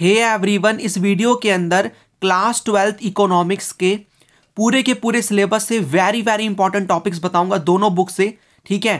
हे hey everyone इस वीडियो के अंदर क्लास ट्वेल्थ इकोनॉमिक्स के पूरे के पूरे सिलेबस से वेरी वेरी इंपॉर्टेंट टॉपिक्स बताऊंगा दोनों बुक से ठीक है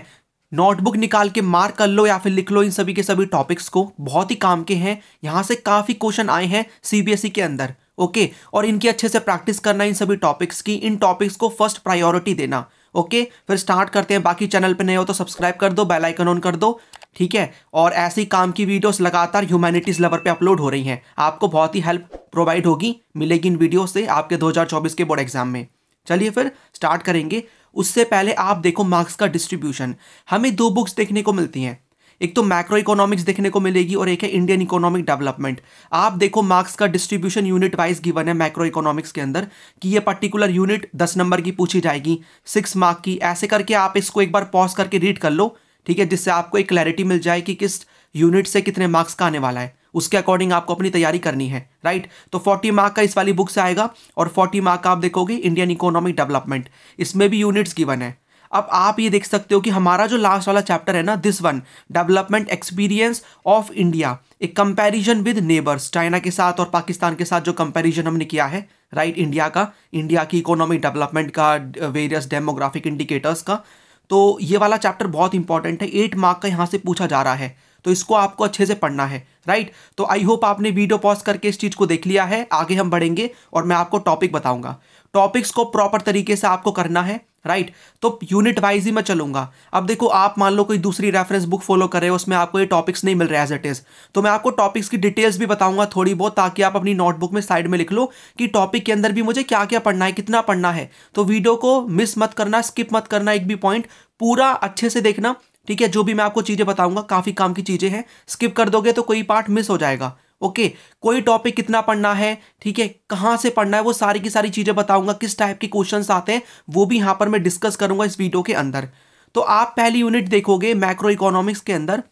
नोटबुक निकाल के मार्क कर लो या फिर लिख लो इन सभी के सभी टॉपिक्स को बहुत ही काम के हैं यहाँ से काफ़ी क्वेश्चन आए हैं सीबीएसई e के अंदर ओके और इनकी अच्छे से प्रैक्टिस करना इन सभी टॉपिक्स की इन टॉपिक्स को फर्स्ट प्रायोरिटी देना ओके फिर स्टार्ट करते हैं बाकी चैनल पर नए हो तो सब्सक्राइब कर दो बेल आइकन ऑन कर दो ठीक है और ऐसी काम की वीडियोस लगातार ह्यूमैनिटीज़ लेवल पे अपलोड हो रही हैं आपको बहुत ही हेल्प प्रोवाइड होगी मिलेगी इन वीडियो से आपके 2024 के बोर्ड एग्जाम में चलिए फिर स्टार्ट करेंगे उससे पहले आप देखो मार्क्स का डिस्ट्रीब्यूशन हमें दो बुक्स देखने को मिलती हैं एक तो मैक्रो इकोनॉमिक्स देखने को मिलेगी और एक है इंडियन इकोनॉमिक डेवलपमेंट आप देखो मार्क्स का डिस्ट्रीब्यूशन यूनिट वाइज गिवन है मैक्रो इकोनॉमिक्स के अंदर कि ये पर्टिकुलर यूनिट दस नंबर की पूछी जाएगी सिक्स मार्क की ऐसे करके आप इसको एक बार पॉज करके रीड कर लो ठीक है जिससे आपको एक क्लैरिटी मिल जाए कि किस यूनिट से कितने मार्क्स का आने वाला है उसके अकॉर्डिंग आपको अपनी तैयारी करनी है राइट तो 40 मार्क का इस वाली बुक से आएगा और 40 मार्क का आप देखोगे इंडियन इकोनॉमिक डेवलपमेंट इसमें भी यूनिट्स गिवन है अब आप ये देख सकते हो कि हमारा जो लास्ट वाला चैप्टर है ना this one development experience of India एक कंपैरिजन विद नेबर्स चाइना के साथ और पाकिस्तान के साथ जो कंपैरिजन हमने किया है राइट right, इंडिया का इंडिया की इकोनॉमिक डेवलपमेंट का वेरियस डेमोग्राफिक इंडिकेटर्स का तो ये वाला चैप्टर बहुत इंपॉर्टेंट है एट मार्क का यहाँ से पूछा जा रहा है तो इसको आपको अच्छे से पढ़ना है राइट तो आई होप आपने वीडियो पॉज करके इस चीज़ को देख लिया है आगे हम बढ़ेंगे और मैं आपको टॉपिक बताऊंगा टॉपिक्स को प्रॉपर तरीके से आपको करना है राइट right? तो यूनिट वाइज ही मैं चलूंगा अब देखो आप मान लो कोई दूसरी रेफरेंस बुक फॉलो कर रहे हो उसमें आपको ये टॉपिक्स नहीं मिल रहे एज इट इज़ तो मैं आपको टॉपिक्स की डिटेल्स भी बताऊंगा थोड़ी बहुत ताकि आप अपनी नोटबुक में साइड में लिख लो कि टॉपिक के अंदर भी मुझे क्या क्या पढ़ना है कितना पढ़ना है तो वीडियो को मिस मत करना स्किप मत करना एक भी पॉइंट पूरा अच्छे से देखना ठीक है जो भी मैं आपको चीज़ें बताऊंगा काफ़ी काम की चीज़ें हैं स्किप कर दोगे तो कोई पार्ट मिस हो जाएगा ओके कोई टॉपिक कितना पढ़ना है ठीक है कहाँ से पढ़ना है वो सारी की सारी चीज़ें बताऊंगा किस टाइप के क्वेश्चन आते हैं वो भी यहाँ पर मैं डिस्कस करूंगा इस वीडियो के अंदर तो आप पहली यूनिट देखोगे मैक्रो इकोनॉमिक्स के अंदर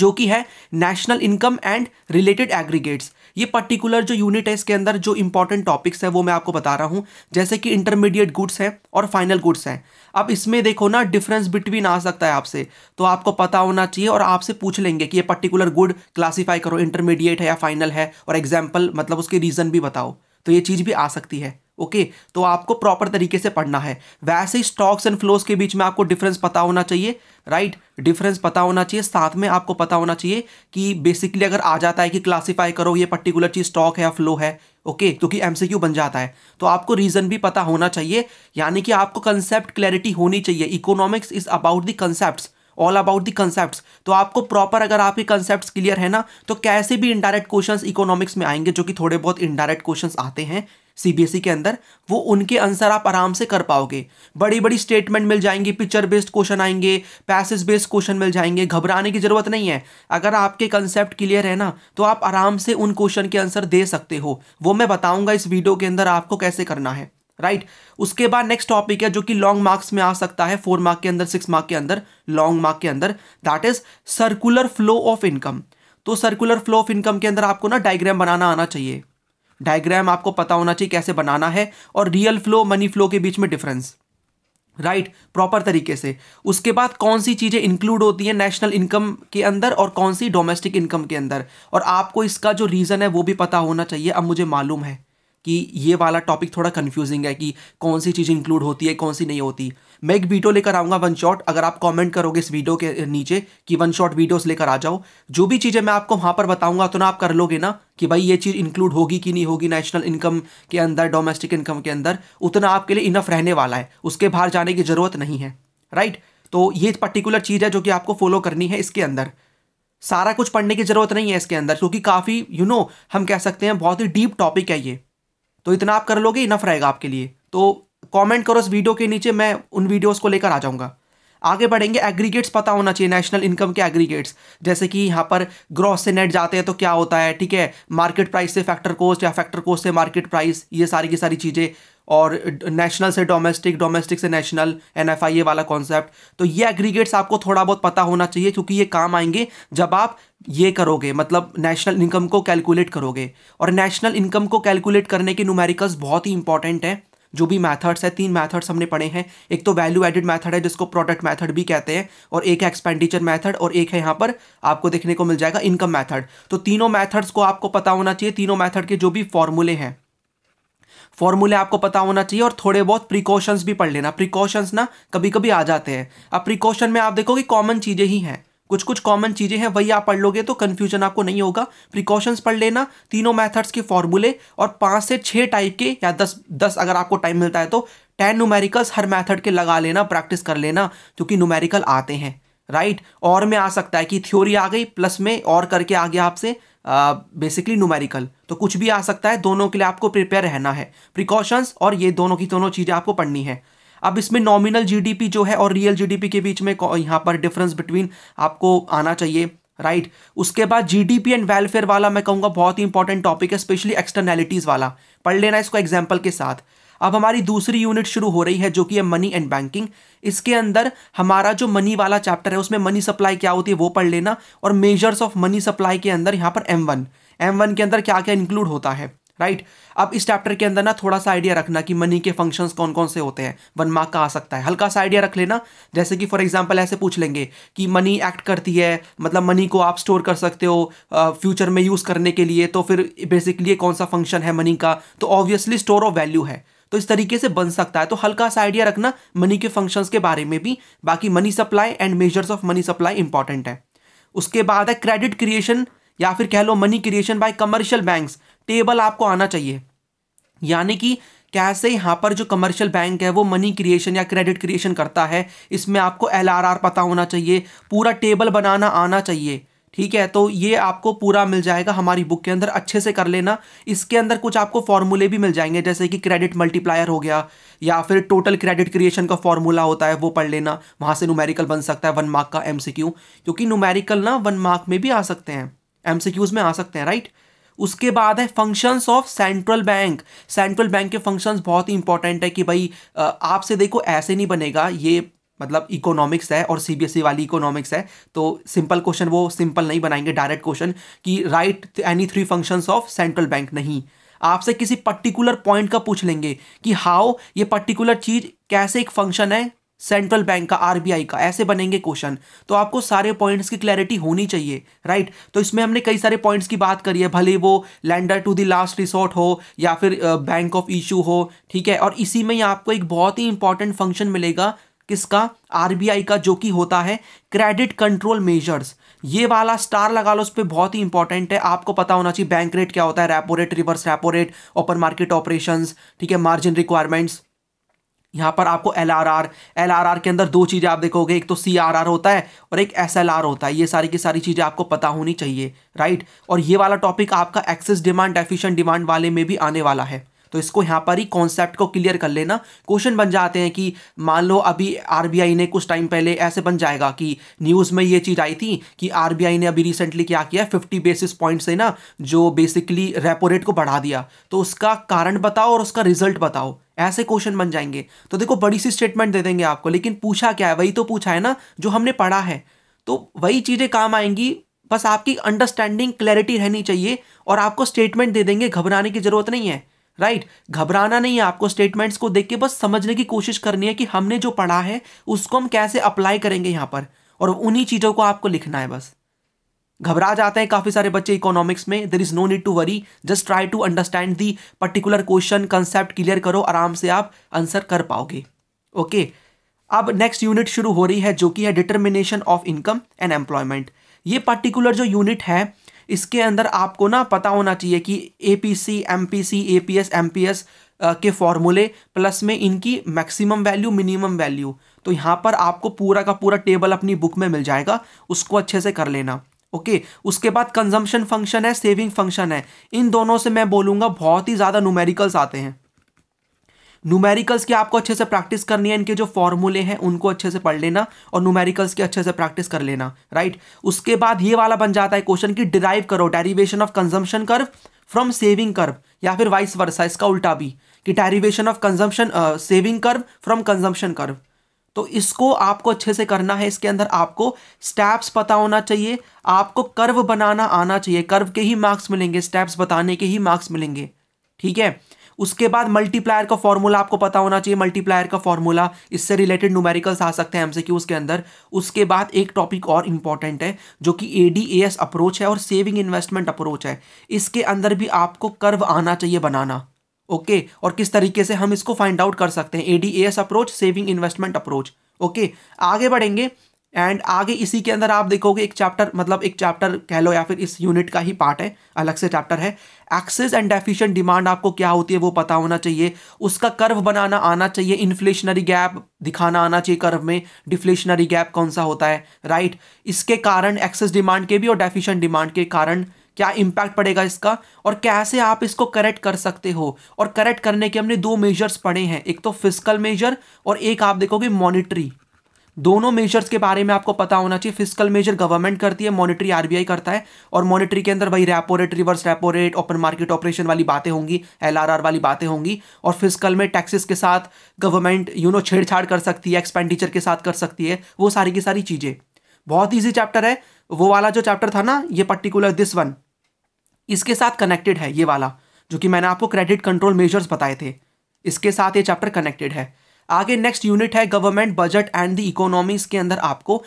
जो कि है national income and related aggregates ये पर्टिकुलर जो यूनिट है इसके अंदर जो इंपॉर्टेंट टॉपिक्स है वो मैं आपको बता रहा हूँ जैसे कि इंटरमीडिएट गुड्स हैं और फाइनल गुड्स हैं अब इसमें देखो ना डिफरेंस बिटवीन आ सकता है आपसे तो आपको पता होना चाहिए और आपसे पूछ लेंगे कि ये पर्टिकुलर गुड क्लासीफाई करो इंटरमीडिएट है या फाइनल है और एग्जाम्पल मतलब उसके रीज़न भी बताओ तो ये चीज़ भी आ सकती है ओके okay, तो आपको प्रॉपर तरीके से पढ़ना है वैसे ही स्टॉक्स एंड फ्लोज के बीच में आपको डिफरेंस पता होना चाहिए राइट right? डिफरेंस पता होना चाहिए साथ में आपको पता होना चाहिए कि बेसिकली अगर आ जाता है कि क्लासीफाई करो ये पर्टिकुलर चीज़ स्टॉक है या फ्लो है ओके क्योंकि एमसीक्यू बन जाता है तो आपको रीज़न भी पता होना चाहिए यानी कि आपको कंसेप्ट क्लैरिटी होनी चाहिए economics is about the concept all about the concept तो आपको प्रॉपर अगर आपके कंसेप्ट क्लियर है ना तो कैसे भी इनडायरेक्ट क्वेश्चन इकोनॉमिक्स में आएंगे जो कि थोड़े बहुत इनडायरेक्ट क्वेश्चन आते हैं सीबीएसई e के अंदर वो उनके आंसर आप आराम से कर पाओगे बड़ी बड़ी स्टेटमेंट मिल जाएंगी पिक्चर बेस्ड क्वेश्चन आएंगे पैसेज बेस्ड क्वेश्चन मिल जाएंगे घबराने की जरूरत नहीं है अगर आपके कंसेप्ट क्लियर है ना तो आप आराम से उन क्वेश्चन के आंसर दे सकते हो वो मैं बताऊंगा इस वीडियो के अंदर आपको कैसे करना है राइट right. उसके बाद नेक्स्ट टॉपिक है जो कि लॉन्ग मार्क्स में आ सकता है फोर मार्क के अंदर सिक्स मार्क के अंदर लॉन्ग मार्क के अंदर that is circular flow of income तो सर्कुलर फ्लो ऑफ इनकम के अंदर आपको ना डायग्राम बनाना आना चाहिए डायग्राम आपको पता होना चाहिए कैसे बनाना है और रियल फ्लो मनी फ्लो के बीच में डिफरेंस राइट right, प्रॉपर तरीके से उसके बाद कौन सी चीज़ें इंक्लूड होती हैं नेशनल इनकम के अंदर और कौन सी डोमेस्टिक इनकम के अंदर और आपको इसका जो रीज़न है वो भी पता होना चाहिए अब मुझे मालूम है कि ये वाला टॉपिक थोड़ा कन्फ्यूजिंग है कि कौन सी चीज़ इंक्लूड होती है कौन सी नहीं होती मैं एक वीडियो लेकर आऊँगा वन शॉट अगर आप कमेंट करोगे इस वीडियो के नीचे कि वन शॉट वीडियोस लेकर आ जाओ जो भी चीज़ें मैं आपको वहाँ पर बताऊँगा तो ना आप कर लोगे ना कि भाई ये चीज़ इंक्लूड होगी कि नहीं होगी नेशनल इनकम के अंदर डोमेस्टिक इनकम के अंदर उतना आपके लिए इनफ रहने वाला है उसके बाहर जाने की ज़रूरत नहीं है राइट तो ये पर्टिकुलर चीज़ है जो कि आपको फॉलो करनी है इसके अंदर सारा कुछ पढ़ने की ज़रूरत नहीं है इसके अंदर क्योंकि काफ़ी यू नो हम कह सकते हैं बहुत ही डीप टॉपिक है ये तो इतना आप कर लोगे इनफ रहेगा आपके लिए तो कमेंट करो इस वीडियो के नीचे मैं उन वीडियोस को लेकर आ जाऊंगा आगे बढ़ेंगे एग्रीगेट्स पता होना चाहिए नेशनल इनकम के एग्रीगेट्स जैसे कि यहाँ पर ग्रॉस से नेट जाते हैं तो क्या होता है ठीक है मार्केट प्राइस से फैक्टर कोस्ट या फैक्टर कोस्ट से मार्केट प्राइस ये सारी की सारी चीज़ें और नेशनल से डोमेस्टिक डोमेस्टिक से national N F I A वाला कॉन्सेप्ट तो ये एग्रीगेट्स आपको थोड़ा बहुत पता होना चाहिए क्योंकि ये काम आएंगे जब आप ये करोगे मतलब नेशनल इनकम को कैलकुलेट करोगे और नेशनल इनकम को कैलकुलेट करने के न्यूमेरिकल्स बहुत ही इंपॉर्टेंट हैं जो भी मैथड्स है तीन मैथड्स हमने पढ़े हैं एक तो वैल्यू एडेड मैथड है जिसको प्रोडक्ट मैथड भी कहते हैं और एक है एक्सपेंडिचर मैथड और एक है यहाँ पर आपको देखने को मिल जाएगा इनकम मैथड तो तीनों मैथड्स को आपको पता होना चाहिए तीनों मैथड के जो भी फॉर्मूले हैं फॉर्मूले आपको पता होना चाहिए और थोड़े बहुत प्रिकॉशंस भी पढ़ लेना प्रिकॉशंस ना कभी कभी आ जाते हैं अब प्रिकॉशन में आप देखोगे कॉमन चीज़ें ही हैं कुछ कुछ कॉमन चीज़ें हैं वही आप पढ़ लोगे तो कन्फ्यूजन आपको नहीं होगा प्रिकॉशंस पढ़ लेना तीनों मैथड्स के फॉर्मूले और पाँच से छः टाइप के या दस दस अगर आपको टाइम मिलता है तो टेन न्यूमेरिकल्स हर मैथड के लगा लेना प्रैक्टिस कर लेना क्योंकि न्यूमेरिकल आते हैं राइट और में आ सकता है कि थ्योरी आ गई प्लस में और करके आ गया आपसे बेसिकली न्यूमेरिकल तो कुछ भी आ सकता है दोनों के लिए आपको प्रिपेयर रहना है प्रिकॉशंस और ये दोनों की दोनों चीज़ें आपको पढ़नी है अब इसमें नॉमिनल जीडीपी जो है और रियल जीडीपी के बीच में यहाँ पर डिफरेंस बिटवीन आपको आना चाहिए राइट right. उसके बाद जीडीपी एंड वेलफेयर वाला मैं कहूँगा बहुत ही इंपॉर्टेंट टॉपिक है स्पेशली एक्सटर्नैलिटीज़ वाला पढ़ लेना इसको एग्जाम्पल के साथ अब हमारी दूसरी यूनिट शुरू हो रही है जो कि है मनी एंड बैंकिंग इसके अंदर हमारा जो मनी वाला चैप्टर है उसमें मनी सप्लाई क्या होती है वो पढ़ लेना और मेजर्स ऑफ मनी सप्लाई के अंदर यहाँ पर एम वन एम वन के अंदर क्या क्या इंक्लूड होता है राइट right? अब इस चैप्टर के अंदर ना थोड़ा सा आइडिया रखना कि मनी के फंक्शंस कौन कौन से होते हैं वन मार्क का आ सकता है हल्का सा आइडिया रख लेना जैसे कि फॉर एग्जांपल ऐसे पूछ लेंगे कि मनी एक्ट करती है मतलब मनी को आप स्टोर कर सकते हो फ्यूचर में यूज़ करने के लिए तो फिर बेसिकली कौन सा फंक्शन है मनी का तो ऑब्वियसली स्टोर ऑफ वैल्यू है तो इस तरीके से बन सकता है तो हल्का सा आइडिया रखना मनी के फंक्शंस के बारे में भी बाकी money supply and measures of money supply important है उसके बाद है क्रेडिट क्रिएशन या फिर कह लो money creation by commercial banks table आपको आना चाहिए यानी कि कैसे यहाँ पर जो कमर्शियल बैंक है वो मनी क्रिएशन या क्रेडिट क्रिएशन करता है इसमें आपको एल पता होना चाहिए पूरा टेबल बनाना आना चाहिए ठीक है तो ये आपको पूरा मिल जाएगा हमारी बुक के अंदर अच्छे से कर लेना इसके अंदर कुछ आपको फॉर्मूले भी मिल जाएंगे जैसे कि क्रेडिट मल्टीप्लायर हो गया या फिर टोटल क्रेडिट क्रिएशन का फॉर्मूला होता है वो पढ़ लेना वहाँ से न्यूमेरिकल बन सकता है वन मार्क का एमसीक्यू क्योंकि न्यूमेरिकल ना वन मार्क में भी आ सकते हैं एमसीक्यूज में आ सकते हैं राइट उसके बाद है functions of central bank central bank के फंक्शंस बहुत ही इंपॉर्टेंट है कि भाई आपसे देखो ऐसे नहीं बनेगा ये मतलब इकोनॉमिक्स है और सीबीएसई e वाली इकोनॉमिक्स है तो सिंपल क्वेश्चन वो सिंपल नहीं बनाएंगे डायरेक्ट क्वेश्चन कि right any three functions of central bank नहीं आपसे किसी पर्टिकुलर पॉइंट का पूछ लेंगे कि हाउ ये पर्टिकुलर चीज़ कैसे एक फंक्शन है सेंट्रल बैंक का आरबीआई का ऐसे बनेंगे क्वेश्चन तो आपको सारे पॉइंट्स की क्लैरिटी होनी चाहिए राइट तो इसमें हमने कई सारे पॉइंट्स की बात करी है भले वो lender to the last resort हो या फिर बैंक ऑफ इशू हो ठीक है और इसी में आपको एक बहुत ही इंपॉर्टेंट फंक्शन मिलेगा किसका आरबीआई का जो कि होता है क्रेडिट कंट्रोल मेजर्स ये वाला स्टार लगा लो उस पर बहुत ही इंपॉर्टेंट है आपको पता होना चाहिए बैंक रेट क्या होता है repo rate reverse repo rate open market operations ठीक है मार्जिन रिक्वायरमेंट्स यहाँ पर आपको L R R L R R के अंदर दो चीज़ें आप देखोगे एक तो सी आर आर होता है और एक एस एल आर होता है ये सारी की सारी चीज़ें आपको पता होनी चाहिए राइट और ये वाला टॉपिक आपका एक्सेस डिमांड डेफिशिएंट डिमांड वाले में भी आने वाला है तो इसको यहाँ पर ही कॉन्सेप्ट को क्लियर कर लेना क्वेश्चन बन जाते हैं कि मान लो अभी आरबीआई ने कुछ टाइम पहले ऐसे बन जाएगा कि न्यूज़ में ये चीज़ आई थी कि आरबीआई ने अभी रिसेंटली क्या किया फिफ्टी बेसिस पॉइंट से ना जो बेसिकली रेपो रेट को बढ़ा दिया तो उसका कारण बताओ और उसका रिजल्ट बताओ ऐसे क्वेश्चन बन जाएंगे तो देखो बड़ी सी स्टेटमेंट दे देंगे आपको लेकिन पूछा क्या है वही तो पूछा है ना जो हमने पढ़ा है तो वही चीज़ें काम आएंगी बस आपकी अंडरस्टैंडिंग क्लैरिटी रहनी चाहिए और आपको स्टेटमेंट दे देंगे घबराने की ज़रूरत नहीं है राइट right? घबराना नहीं है आपको स्टेटमेंट्स को देख के बस समझने की कोशिश करनी है कि हमने जो पढ़ा है उसको हम कैसे अप्लाई करेंगे यहाँ पर और उन्हीं चीज़ों को आपको लिखना है बस घबरा जाते हैं काफ़ी सारे बच्चे इकोनॉमिक्स में there is no need to worry just try to understand the particular question concept clear करो आराम से आप आंसर कर पाओगे ओके okay. अब नेक्स्ट यूनिट शुरू हो रही है जो कि है determination of income and employment ये पर्टिकुलर जो यूनिट है इसके अंदर आपको ना पता होना चाहिए कि A P C M P C A P S M P S के फॉर्मूले प्लस में इनकी मैक्सिमम वैल्यू मिनिमम वैल्यू तो यहाँ पर आपको पूरा का पूरा टेबल अपनी बुक में मिल जाएगा उसको अच्छे से कर लेना ओके okay, उसके बाद कंजम्पशन फंक्शन है सेविंग फंक्शन है इन दोनों से मैं बोलूंगा बहुत ही ज़्यादा न्यूमेरिकल्स आते हैं न्यूमेरिकल्स की आपको अच्छे से प्रैक्टिस करनी है इनके जो फॉर्मूले हैं उनको अच्छे से पढ़ लेना और न्यूमेरिकल्स की अच्छे से प्रैक्टिस कर लेना राइट उसके बाद ये वाला बन जाता है क्वेश्चन की डिराइव करो derivation of consumption curve from saving curve या फिर वाइस वर्सा इसका उल्टा भी कि derivation of consumption saving curve from consumption curve तो इसको आपको अच्छे से करना है इसके अंदर आपको स्टेप्स पता होना चाहिए आपको कर्व बनाना आना चाहिए कर्व के ही मार्क्स मिलेंगे स्टेप्स बताने के ही मार्क्स मिलेंगे ठीक है उसके बाद मल्टीप्लायर का फॉर्मूला आपको पता होना चाहिए मल्टीप्लायर का फॉर्मूला इससे रिलेटेड न्यूमेरिकल्स आ सकते हैं हमसे कि उसके अंदर उसके बाद एक टॉपिक और इंपॉर्टेंट है जो कि A D A S approach है और सेविंग इन्वेस्टमेंट अप्रोच है इसके अंदर भी आपको कर्व आना चाहिए बनाना ओके okay, और किस तरीके से हम इसको फाइंड आउट कर सकते हैं A D S approach saving investment approach okay आगे बढ़ेंगे एंड आगे इसी के अंदर आप देखोगे एक चैप्टर मतलब एक चैप्टर कह लो या फिर इस यूनिट का ही पार्ट है अलग से चैप्टर है एक्सेस एंड डेफिशिएंट डिमांड आपको क्या होती है वो पता होना चाहिए उसका कर्व बनाना आना चाहिए इन्फ्लेशनरी गैप दिखाना आना चाहिए कर्व में डिफ्लेशनरी गैप कौन सा होता है राइट right? इसके कारण एक्सेस डिमांड के भी और डेफिशेंट डिमांड के कारण क्या इम्पैक्ट पड़ेगा इसका और कैसे आप इसको करेक्ट कर सकते हो और करेक्ट करने के हमने दो मेजर्स पढ़े हैं एक तो फिजिकल मेजर और एक आप देखोगे मॉनिटरी दोनों मेजर्स के बारे में आपको पता होना चाहिए फिजिकल मेजर गवर्नमेंट करती है मॉनिटरी आरबीआई करता है और मॉनिटरी के अंदर वही repo rate reverse repo rate open market operation वाली बातें होंगी एलआरआर वाली बातें होंगी और फिजिकल में टैक्सेस के साथ गवर्नमेंट यू नो छेड़छाड़ कर सकती है एक्सपेंडिचर के साथ कर सकती है वो सारी की सारी चीज़ें बहुत ईजी चैप्टर है वो वाला जो चैप्टर था ना ये पर्टिकुलर दिस वन इसके साथ कनेक्टेड है ये वाला जो कि मैंने आपको क्रेडिट कंट्रोल मेजर्स बताए थे इसके साथ ये चैप्टर कनेक्टेड है आगे नेक्स्ट यूनिट है government budget and the economies के अंदर आपको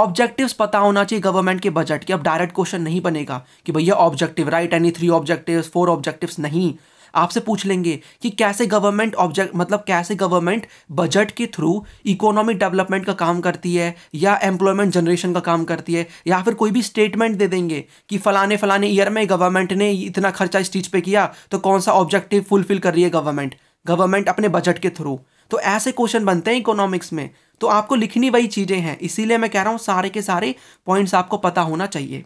ऑब्जेक्टिव्स पता होना चाहिए गवर्नमेंट के बजट के अब डायरेक्ट क्वेश्चन नहीं बनेगा कि भैया objective right any three objectives four objectives नहीं आपसे पूछ लेंगे कि कैसे गवर्नमेंट ऑब्जेक्ट मतलब कैसे गवर्नमेंट बजट के थ्रू इकोनॉमिक डेवलपमेंट का काम करती है या एम्प्लॉयमेंट जनरेशन का काम करती है या फिर कोई भी स्टेटमेंट दे देंगे कि फलाने फलाने ईयर में गवर्नमेंट ने इतना खर्चा इस चीज़ पर किया तो कौन सा ऑब्जेक्टिव फुलफिल कर रही है गवर्नमेंट गवर्नमेंट अपने बजट के थ्रू तो ऐसे क्वेश्चन बनते हैं इकोनॉमिक्स में तो आपको लिखनी वही चीज़ें हैं इसीलिए मैं कह रहा हूँ सारे के सारे पॉइंट्स आपको पता होना चाहिए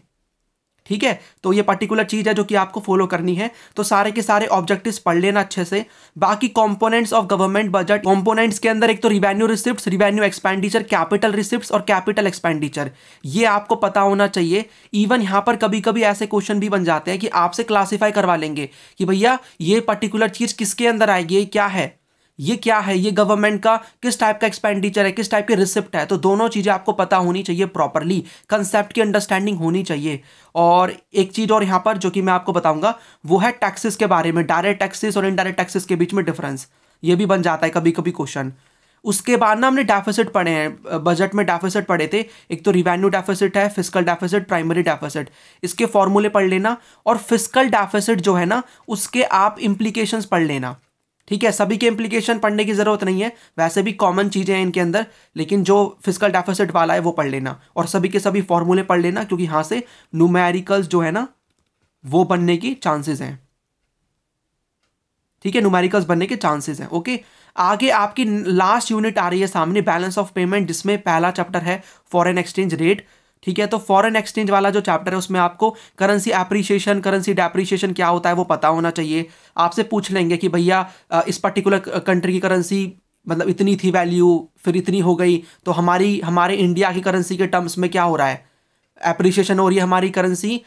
ठीक है तो ये पर्टिकुलर चीज़ है जो कि आपको फॉलो करनी है तो सारे के सारे ऑब्जेक्टिव्स पढ़ लेना अच्छे से बाकी components of government budget components के अंदर एक तो revenue receipt revenue expenditure capital receipt और कैपिटल एक्सपेंडिचर ये आपको पता होना चाहिए इवन यहाँ पर कभी कभी ऐसे क्वेश्चन भी बन जाते हैं कि आपसे क्लासीफाई करवा लेंगे कि भैया ये पर्टिकुलर चीज़ किसके अंदर आएगी क्या है ये क्या है ये गवर्नमेंट का किस टाइप का एक्सपेंडिचर है किस टाइप के रिसिप्ट है तो दोनों चीज़ें आपको पता होनी चाहिए प्रॉपरली कंसेप्ट की अंडरस्टैंडिंग होनी चाहिए और एक चीज़ और यहाँ पर जो कि मैं आपको बताऊँगा वो है टैक्सेस के बारे में डायरेक्ट टैक्सेस और इनडायरेक्ट टैक्सेस के बीच में डिफरेंस ये भी बन जाता है कभी कभी क्वेश्चन उसके बाद ना हमने डेफिसिट पढ़े हैं बजट में डेफिसिट पढ़े थे एक तो रिवेन्यू डेफिसिट है फिजिकल डेफिसिट प्राइमरी डेफिसिट इसके फॉर्मूले पढ़ लेना और फिजिकल डेफिसिट जो है ना उसके आप इम्प्लीकेशंस पढ़ लेना ठीक है सभी के इम्प्लीकेशन पढ़ने की ज़रूरत नहीं है वैसे भी कॉमन चीज़ें हैं इनके अंदर लेकिन जो फिजिकल डेफिसिट वाला है वो पढ़ लेना और सभी के सभी फॉर्मूले पढ़ लेना क्योंकि यहाँ से न्यूमेरिकल्स जो है ना वो बनने की चांसेस हैं ठीक है न्यूमेरिकल्स बनने के चांसेस हैं ओके आगे आपकी लास्ट यूनिट आ रही है सामने बैलेंस ऑफ पेमेंट जिसमें पहला चैप्टर है फॉरेन एक्सचेंज रेट ठीक है तो फॉरेन एक्सचेंज वाला जो चैप्टर है उसमें आपको करेंसी एप्रिसिएशन करेंसी डेप्रिसिएशन क्या होता है वो पता होना चाहिए आपसे पूछ लेंगे कि भैया इस पर्टिकुलर कंट्री की करेंसी मतलब इतनी थी वैल्यू फिर इतनी हो गई तो हमारी हमारे इंडिया की करेंसी के टर्म्स में क्या हो रहा है एप्रिसिएशन हो रही है हमारी करेंसी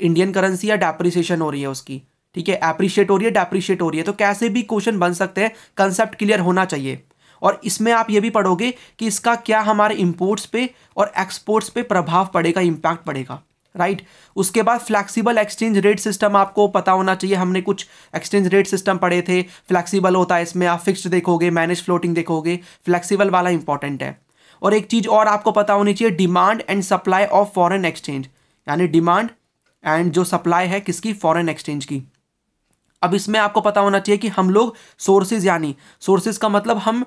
इंडियन करेंसी या डेप्रिसिएशन हो रही है उसकी ठीक है एप्रिशिएट हो रही है डेप्रिशिएट हो रही है तो कैसे भी क्वेश्चन बन सकते हैं कंसेप्ट क्लियर होना चाहिए और इसमें आप ये भी पढ़ोगे कि इसका क्या हमारे इम्पोर्ट्स पे और एक्सपोर्ट्स पे प्रभाव पड़ेगा इम्पैक्ट पड़ेगा राइट right? उसके बाद फ्लैक्सीबल एक्सचेंज रेट सिस्टम आपको पता होना चाहिए हमने कुछ एक्सचेंज रेट सिस्टम पढ़े थे फ्लैक्सीबल होता है इसमें आप फिक्स्ड देखोगे मैनेज फ्लोटिंग देखोगे फ्लैक्सीबल वाला इंपॉर्टेंट है और एक चीज़ और आपको पता होनी चाहिए demand and supply of foreign exchange यानी डिमांड एंड जो सप्लाई है किसकी फॉरन एक्सचेंज की अब इसमें आपको पता होना चाहिए कि हम लोग सोर्सेज यानी सोर्सेज का मतलब हम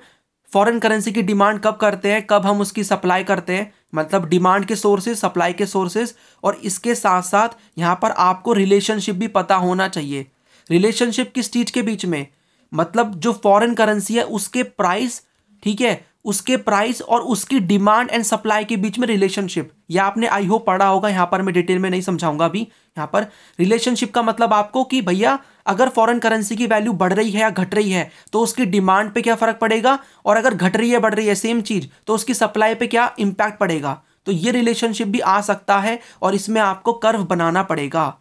फॉरेन करेंसी की डिमांड कब करते हैं कब हम उसकी सप्लाई करते हैं मतलब डिमांड के सोर्सेज सप्लाई के सोर्सेज और इसके साथ साथ यहाँ पर आपको रिलेशनशिप भी पता होना चाहिए रिलेशनशिप किस चीज़ के बीच में मतलब जो फॉरेन करेंसी है उसके प्राइस ठीक है उसके प्राइस और उसकी डिमांड एंड सप्लाई के बीच में रिलेशनशिप या आपने आई होप पढ़ा होगा यहाँ पर मैं डिटेल में नहीं समझाऊंगा अभी यहाँ पर रिलेशनशिप का मतलब आपको कि भैया अगर फॉरेन करेंसी की वैल्यू बढ़ रही है या घट रही है तो उसकी डिमांड पे क्या फर्क पड़ेगा और अगर घट रही है बढ़ रही है सेम चीज तो उसकी सप्लाई पे क्या इंपैक्ट पड़ेगा तो ये रिलेशनशिप भी आ सकता है और इसमें आपको कर्व बनाना पड़ेगा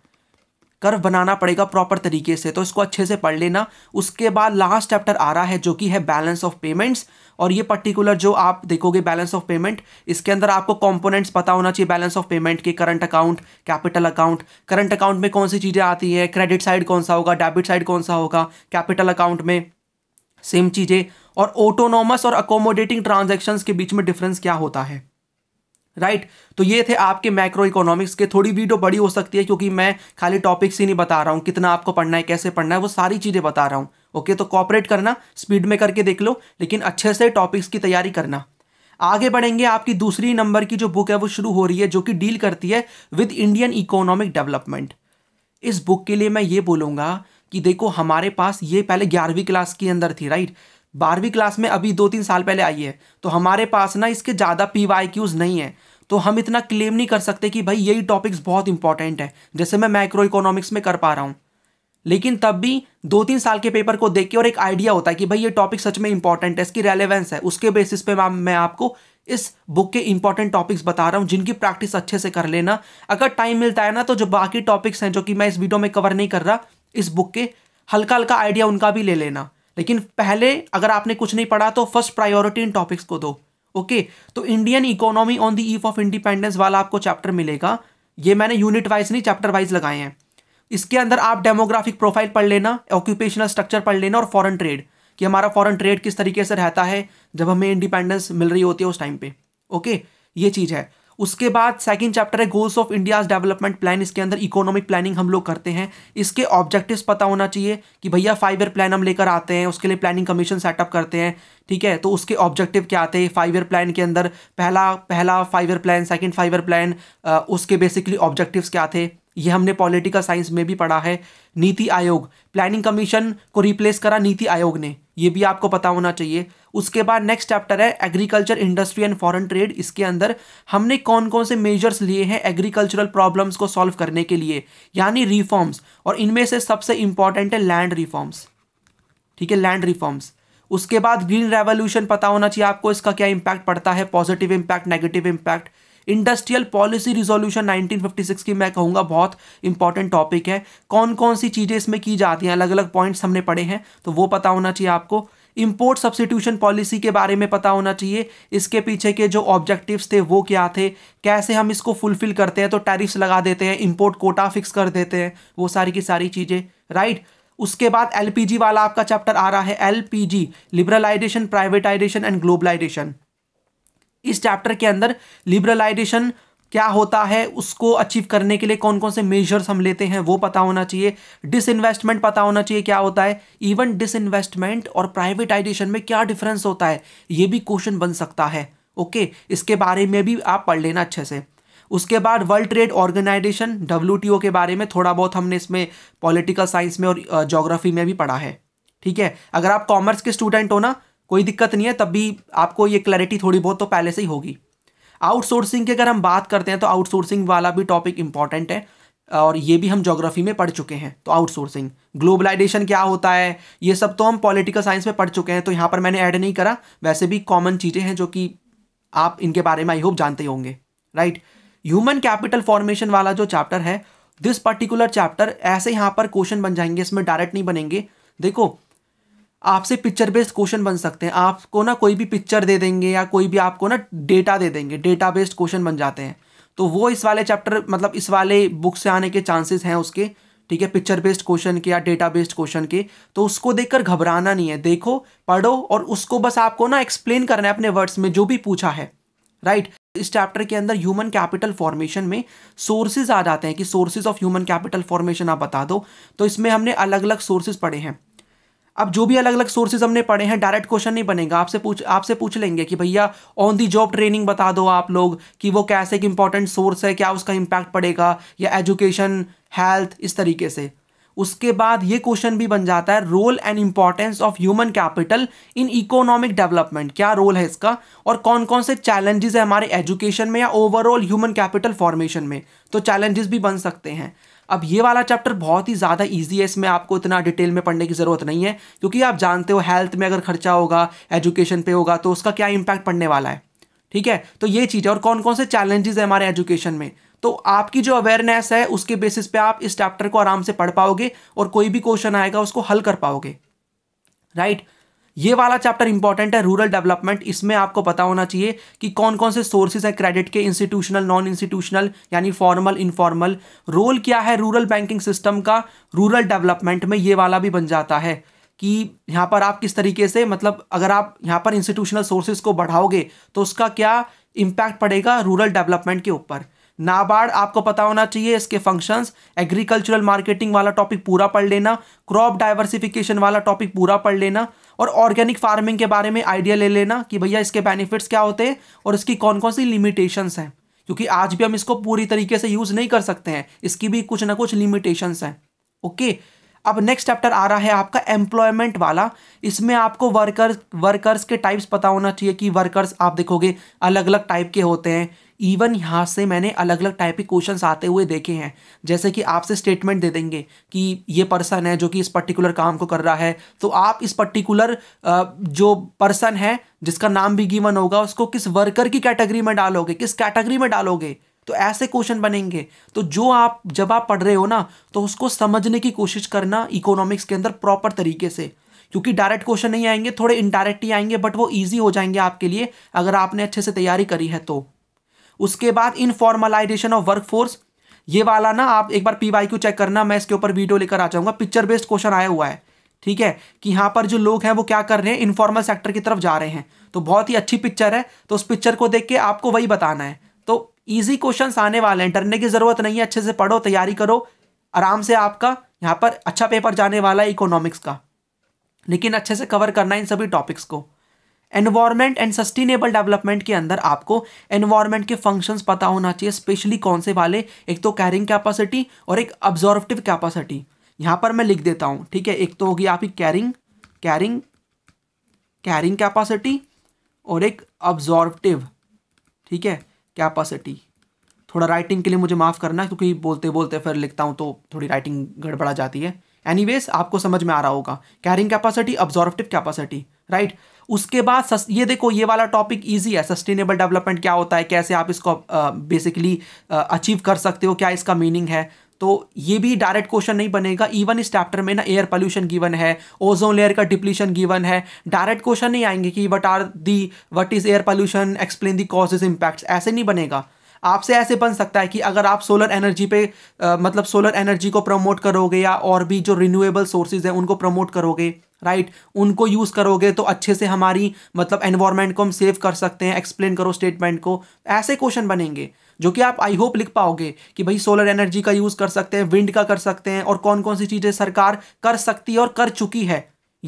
कर्व बनाना पड़ेगा प्रॉपर तरीके से तो इसको अच्छे से पढ़ लेना उसके बाद लास्ट चैप्टर आ रहा है जो कि है बैलेंस ऑफ पेमेंट्स और ये पर्टिकुलर जो आप देखोगे बैलेंस ऑफ पेमेंट इसके अंदर आपको कंपोनेंट्स पता होना चाहिए बैलेंस ऑफ पेमेंट के current account capital account current account में कौन सी चीज़ें आती हैं क्रेडिट साइड कौन सा होगा डेबिट साइड कौन सा होगा कैपिटल अकाउंट में सेम चीज़ें और ऑटोनोमस और अकोमोडेटिंग ट्रांजेक्शन्स के बीच में डिफरेंस क्या होता है राइट तो ये थे आपके मैक्रो इकोनॉमिक्स के थोड़ी वीडियो बड़ी हो सकती है क्योंकि मैं खाली टॉपिक्स ही नहीं बता रहा हूँ कितना आपको पढ़ना है कैसे पढ़ना है वो सारी चीज़ें बता रहा हूँ ओके तो कॉपरेट करना स्पीड में करके देख लो लेकिन अच्छे से टॉपिक्स की तैयारी करना आगे बढ़ेंगे आपकी दूसरी नंबर की जो बुक है वो शुरू हो रही है जो कि डील करती है विद इंडियन इकोनॉमिक डेवलपमेंट इस बुक के लिए मैं ये बोलूँगा कि देखो हमारे पास ये पहले ग्यारहवीं क्लास के अंदर थी राइट बारहवीं क्लास में अभी दो तीन साल पहले आई है तो हमारे पास ना इसके ज़्यादा पी वाई क्यूज़ नहीं है तो हम इतना क्लेम नहीं कर सकते कि भाई यही टॉपिक्स बहुत इंपॉर्टेंट है जैसे मैं माइक्रो इकोनॉमिक्स में कर पा रहा हूँ लेकिन तब भी दो तीन साल के पेपर को देख के और एक आइडिया होता है कि भाई ये टॉपिक सच में इंपॉर्टेंट है इसकी रेलेवेंस है उसके बेसिस पे मैं आपको इस बुक के इंपॉर्टेंट टॉपिक्स बता रहा हूँ जिनकी प्रैक्टिस अच्छे से कर लेना अगर टाइम मिलता है ना तो जो बाकी टॉपिक्स हैं जो कि मैं इस वीडियो में कवर नहीं कर रहा इस बुक के हल्का हल्का आइडिया उनका भी ले लेना लेकिन पहले अगर आपने कुछ नहीं पढ़ा तो फर्स्ट प्रायोरिटी इन टॉपिक्स को दो ओके तो Indian economy on the eve of independence वाला आपको चैप्टर मिलेगा ये मैंने यूनिट वाइज नहीं चैप्टर वाइज लगाए हैं इसके अंदर आप डेमोग्राफिक प्रोफाइल पढ़ लेना ऑक्यूपेशनल स्ट्रक्चर पढ़ लेना और फॉरन ट्रेड कि हमारा फॉरन ट्रेड किस तरीके से रहता है जब हमें इंडिपेंडेंस मिल रही होती है उस टाइम पे ओके ये चीज़ है उसके बाद सेकंड चैप्टर है goals of India's development plan इसके अंदर इकोनॉमिक प्लानिंग हम लोग करते हैं इसके ऑब्जेक्टिव्स पता होना चाहिए कि भैया फाइव ईयर प्लान हम लेकर आते हैं उसके लिए प्लानिंग कमीशन सेटअप करते हैं ठीक है तो उसके ऑब्जेक्टिव क्या आते हैं फाइव ईयर प्लान के अंदर पहला पहला five year plan second five year plan उसके बेसिकली ऑब्जेक्टिव्स क्या थे ये हमने पॉलिटिकल साइंस में भी पढ़ा है नीति आयोग प्लानिंग कमीशन को रिप्लेस करा नीति आयोग ने ये भी आपको पता होना चाहिए उसके बाद नेक्स्ट चैप्टर है agriculture industry and foreign trade इसके अंदर हमने कौन कौन से मेजर्स लिए हैं एग्रीकल्चरल प्रॉब्लम्स को सॉल्व करने के लिए यानी रिफॉर्म्स और इनमें से सबसे इंपॉर्टेंट है लैंड रिफॉर्म्स ठीक है लैंड रिफॉर्म्स उसके बाद ग्रीन रेवोल्यूशन पता होना चाहिए आपको इसका क्या इंपैक्ट पड़ता है positive impact negative impact industrial policy resolution 1956 की मैं कहूँगा बहुत इंपॉर्टेंट टॉपिक है कौन कौन सी चीज़ें इसमें की जाती हैं अलग अलग पॉइंट्स हमने पढ़े हैं तो वो पता होना चाहिए आपको इम्पोर्ट सब्सिट्यूशन पॉलिसी के बारे में पता होना चाहिए इसके पीछे के जो ऑब्जेक्टिव्स थे वो क्या थे कैसे हम इसको फुलफिल करते हैं तो टैरिफ्स लगा देते हैं इम्पोर्ट कोटा फिक्स कर देते हैं वो सारी की सारी चीज़ें राइट उसके बाद एलपीजी वाला आपका चैप्टर आ रहा है LPG liberalisation privatisation and globalisation इस चैप्टर के अंदर लिबरलाइजेशन क्या होता है उसको अचीव करने के लिए कौन कौन से मेजर्स हम लेते हैं वो पता होना चाहिए डिसइन्वेस्टमेंट पता होना चाहिए क्या होता है इवन डिसइन्वेस्टमेंट और प्राइवेटाइजेशन में क्या डिफरेंस होता है ये भी क्वेश्चन बन सकता है ओके इसके बारे में भी आप पढ़ लेना अच्छे से उसके बाद वर्ल्ड ट्रेड ऑर्गेनाइजेशन डब्ल्यू के बारे में थोड़ा बहुत हमने इसमें पॉलिटिकल साइंस में और जोग्राफी में भी पढ़ा है ठीक है अगर आप कॉमर्स के स्टूडेंट हो ना कोई दिक्कत नहीं है तब भी आपको ये क्लैरिटी थोड़ी बहुत तो पहले से ही होगी आउटसोर्सिंग की अगर हम बात करते हैं तो आउटसोर्सिंग वाला भी टॉपिक इंपॉर्टेंट है और ये भी हम जोग्राफी में पढ़ चुके हैं तो आउटसोर्सिंग ग्लोबलाइजेशन क्या होता है ये सब तो हम पॉलिटिकल साइंस में पढ़ चुके हैं तो यहाँ पर मैंने ऐड नहीं करा वैसे भी कॉमन चीज़ें हैं जो कि आप इनके बारे में आई होप जानते होंगे राइट ह्यूमन कैपिटल फॉर्मेशन वाला जो चैप्टर है दिस पर्टिकुलर चैप्टर ऐसे यहाँ पर क्वेश्चन बन जाएंगे इसमें डायरेक्ट नहीं बनेंगे देखो आपसे पिक्चर बेस्ड क्वेश्चन बन सकते हैं आपको ना कोई भी पिक्चर दे देंगे या कोई भी आपको ना डेटा दे देंगे डेटा बेस्ड क्वेश्चन बन जाते हैं तो वो इस वाले चैप्टर मतलब इस वाले बुक से आने के चांसेस हैं उसके ठीक है पिक्चर बेस्ड क्वेश्चन के या डेटा बेस्ड क्वेश्चन के तो उसको देखकर घबराना नहीं है देखो पढ़ो और उसको बस आपको ना एक्सप्लेन करना है अपने वर्ड्स में जो भी पूछा है राइट इस चैप्टर के अंदर ह्यूमन कैपिटल फॉर्मेशन में सोर्सेज आ जाते हैं कि sources of human capital formation आप बता दो तो इसमें हमने अलग अलग सोर्सेज पढ़े हैं अब जो भी अलग अलग सोर्सेज हमने पढ़े हैं डायरेक्ट क्वेश्चन नहीं बनेगा आपसे पूछ आपसे पूछ लेंगे कि भैया ऑन दी जॉब ट्रेनिंग बता दो आप लोग कि वो कैसे एक इंपॉर्टेंट सोर्स है क्या उसका इम्पैक्ट पड़ेगा या एजुकेशन हेल्थ इस तरीके से उसके बाद ये क्वेश्चन भी बन जाता है role and importance of human capital in economic development क्या रोल है इसका और कौन कौन से चैलेंजेस है हमारे एजुकेशन में या ओवरऑल ह्यूमन कैपिटल फॉर्मेशन में तो चैलेंजेस भी बन सकते हैं अब ये वाला चैप्टर बहुत ही ज़्यादा ईजी है इसमें आपको इतना डिटेल में पढ़ने की ज़रूरत नहीं है क्योंकि आप जानते हो हेल्थ में अगर खर्चा होगा एजुकेशन पे होगा तो उसका क्या इम्पैक्ट पड़ने वाला है ठीक है तो ये चीज़ है और कौन कौन से चैलेंजेस है हमारे एजुकेशन में तो आपकी जो अवेयरनेस है उसके बेसिस पे आप इस चैप्टर को आराम से पढ़ पाओगे और कोई भी क्वेश्चन आएगा उसको हल कर पाओगे राइट right? ये वाला चैप्टर इंपॉर्टेंट है रूरल डेवलपमेंट इसमें आपको पता होना चाहिए कि कौन कौन से सोर्सेज हैं क्रेडिट के इंस्टीट्यूशनल नॉन इंस्टीट्यूशनल यानी फॉर्मल इनफॉर्मल रोल क्या है रूरल बैंकिंग सिस्टम का रूरल डेवलपमेंट में ये वाला भी बन जाता है कि यहाँ पर आप किस तरीके से मतलब अगर आप यहाँ पर इंस्टीट्यूशनल सोर्सेज को बढ़ाओगे तो उसका क्या इम्पैक्ट पड़ेगा रूरल डेवलपमेंट के ऊपर नाबार्ड आपको पता होना चाहिए इसके फंक्शंस एग्रीकल्चरल मार्केटिंग वाला टॉपिक पूरा पढ़ लेना क्रॉप डाइवर्सिफिकेशन वाला टॉपिक पूरा पढ़ लेना और ऑर्गेनिक फार्मिंग के बारे में आइडिया ले लेना कि भैया इसके बेनिफिट्स क्या होते हैं और इसकी कौन कौन सी लिमिटेशंस हैं क्योंकि आज भी हम इसको पूरी तरीके से यूज़ नहीं कर सकते हैं इसकी भी कुछ ना कुछ लिमिटेशंस हैं ओके अब नेक्स्ट चैप्टर आ रहा है आपका एम्प्लॉयमेंट वाला इसमें आपको वर्कर्स वर्कर्स के टाइप्स पता होना चाहिए कि वर्कर्स आप देखोगे अलग अलग टाइप के होते हैं इवन यहाँ से मैंने अलग अलग टाइप के क्वेश्चन आते हुए देखे हैं जैसे कि आपसे स्टेटमेंट दे देंगे कि ये पर्सन है जो कि इस पर्टिकुलर काम को कर रहा है तो आप इस पर्टिकुलर जो पर्सन है जिसका नाम भी गिवन होगा उसको किस वर्कर की कैटेगरी में डालोगे किस कैटेगरी में डालोगे तो ऐसे क्वेश्चन बनेंगे तो जो आप जब आप पढ़ रहे हो ना तो उसको समझने की कोशिश करना इकोनॉमिक्स के अंदर प्रॉपर तरीके से क्योंकि डायरेक्ट क्वेश्चन नहीं आएंगे थोड़े इनडायरेक्ट ही आएंगे बट वो ईजी हो जाएंगे आपके लिए अगर आपने अच्छे से तैयारी करी है तो उसके बाद इनफॉर्मलाइजेशन ऑफ वर्क फोर्स ये वाला ना आप एक बार पी वाई क्यू चेक करना मैं इसके ऊपर वीडियो लेकर आ जाऊंगा पिक्चर बेस्ड क्वेश्चन आया हुआ है ठीक है कि यहाँ पर जो लोग हैं वो क्या कर रहे हैं इनफॉर्मल सेक्टर की तरफ जा रहे हैं तो बहुत ही अच्छी पिक्चर है तो उस पिक्चर को देख के आपको वही बताना है तो ईजी क्वेश्चन आने वाले हैं डरने की ज़रूरत नहीं है अच्छे से पढ़ो तैयारी करो आराम से आपका यहाँ पर अच्छा पेपर जाने वाला है इकोनॉमिक्स का लेकिन अच्छे से कवर करना है इन सभी टॉपिक्स को एनवायरमेंट एंड सस्टेनेबल डेवलपमेंट के अंदर आपको एनवायरमेंट के फंक्शंस पता होना चाहिए स्पेशली कौन से वाले एक तो कैरिंग कैपेसिटी और एक ऑब्जॉर्वटिव कैपेसिटी यहाँ पर मैं लिख देता हूँ ठीक है एक तो होगी आपकी कैरिंग कैरिंग कैरिंग कैपेसिटी और एक ऑब्जॉर्वटिव ठीक है कैपासिटी थोड़ा राइटिंग के लिए मुझे माफ़ करना क्योंकि बोलते बोलते फिर लिखता हूँ तो थोड़ी राइटिंग गड़बड़ा जाती है एनी आपको समझ में आ रहा होगा carrying capacity absorptive capacity right उसके बाद सस, ये देखो ये वाला टॉपिक इजी है सस्टेनेबल डेवलपमेंट क्या होता है कैसे आप इसको बेसिकली uh, अचीव uh, कर सकते हो क्या इसका मीनिंग है तो ये भी डायरेक्ट क्वेश्चन नहीं बनेगा इवन इस चैप्टर में ना एयर पोल्यूशन गिवन है ओजोन लेयर का डिप्लीशन गिवन है डायरेक्ट क्वेश्चन नहीं आएंगे कि what are the what is air pollution explain the causes impact ऐसे नहीं बनेगा आपसे ऐसे बन सकता है कि अगर आप सोलर एनर्जी पे आ, मतलब सोलर एनर्जी को प्रमोट करोगे या और भी जो रिन्यूएबल सोर्सेज हैं उनको प्रमोट करोगे राइट उनको यूज़ करोगे तो अच्छे से हमारी मतलब एनवायरनमेंट को हम सेव कर सकते हैं एक्सप्लेन करो स्टेटमेंट को ऐसे क्वेश्चन बनेंगे जो कि आप आई होप लिख पाओगे कि भाई सोलर एनर्जी का यूज़ कर सकते हैं विंड का कर सकते हैं और कौन कौन सी चीज़ें सरकार कर सकती है और कर चुकी है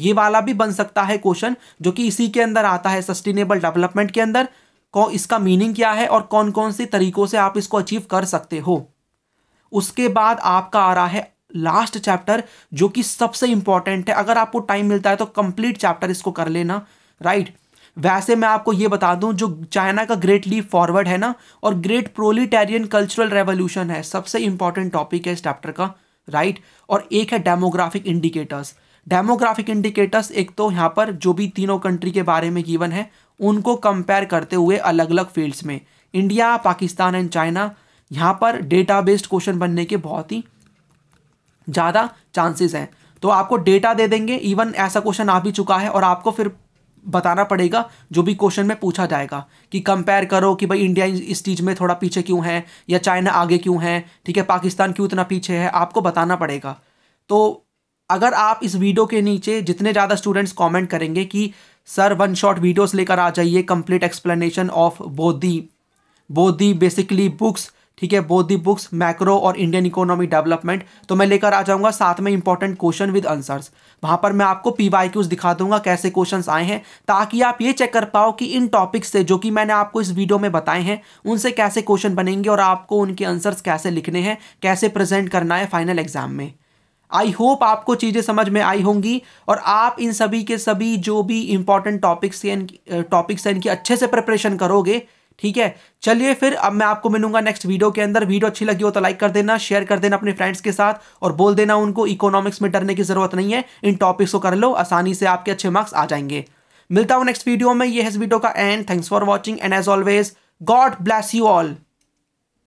ये वाला भी बन सकता है क्वेश्चन जो कि इसी के अंदर आता है सस्टेनेबल डेवलपमेंट के अंदर कौन इसका मीनिंग क्या है और कौन कौन से तरीकों से आप इसको अचीव कर सकते हो उसके बाद आपका आ रहा है लास्ट चैप्टर जो कि सबसे इंपॉर्टेंट है अगर आपको टाइम मिलता है तो कंप्लीट चैप्टर इसको कर लेना राइट right? वैसे मैं आपको ये बता दूं जो चाइना का ग्रेट लीप फॉरवर्ड है ना और ग्रेट प्रोलिटेरियन कल्चरल रेवोल्यूशन है सबसे इंपॉर्टेंट टॉपिक है इस चैप्टर का राइट और एक है डेमोग्राफिक इंडिकेटर्स डेमोग्राफिक इंडिकेटर्स एक तो यहाँ पर जो भी तीनों कंट्री के बारे में गिवन है उनको कंपेयर करते हुए अलग अलग फील्ड्स में इंडिया पाकिस्तान एंड चाइना यहाँ पर डेटा बेस्ड क्वेश्चन बनने के बहुत ही ज़्यादा चांसेस हैं तो आपको डेटा दे देंगे इवन ऐसा क्वेश्चन आ भी चुका है और आपको फिर बताना पड़ेगा जो भी क्वेश्चन में पूछा जाएगा कि कंपेयर करो कि भाई इंडिया इस चीज़ में थोड़ा पीछे क्यों है या चाइना आगे क्यों है ठीक है पाकिस्तान क्यों इतना पीछे है आपको बताना पड़ेगा तो अगर आप इस वीडियो के नीचे जितने ज़्यादा स्टूडेंट्स कमेंट करेंगे कि सर वन शॉट वीडियोस लेकर आ जाइए कंप्लीट एक्सप्लेनेशन ऑफ बोधी बोधी बेसिकली बुक्स ठीक है बोथ दी बुक्स मैक्रो और इंडियन इकोनॉमी डेवलपमेंट तो मैं लेकर आ जाऊंगा साथ में इंपॉर्टेंट क्वेश्चन विद आंसर्स वहां पर मैं आपको पी वाई क्यूज दिखा दूंगा कैसे क्वेश्चन आए हैं ताकि आप ये चेक कर पाओ कि इन टॉपिक्स से जो कि मैंने आपको इस वीडियो में बताए हैं उनसे कैसे क्वेश्चन बनेंगे और आपको उनके आंसर्स कैसे लिखने हैं कैसे प्रेजेंट करना है फाइनल एग्जाम में आई होप आपको चीज़ें समझ में आई होंगी और आप इन सभी के सभी जो भी इंपॉर्टेंट टॉपिक्स के टॉपिक्स हैं इनकी अच्छे से प्रिपरेशन करोगे ठीक है चलिए फिर अब मैं आपको मिलूंगा नेक्स्ट वीडियो के अंदर वीडियो अच्छी लगी हो तो लाइक कर देना शेयर कर देना अपने फ्रेंड्स के साथ और बोल देना उनको इकोनॉमिक्स में डरने की जरूरत नहीं है इन टॉपिक्स को कर लो आसानी से आपके अच्छे मार्क्स आ जाएंगे मिलता हूं नेक्स्ट वीडियो में यह है इस वीडियो का and thanks for watching and as always God bless you all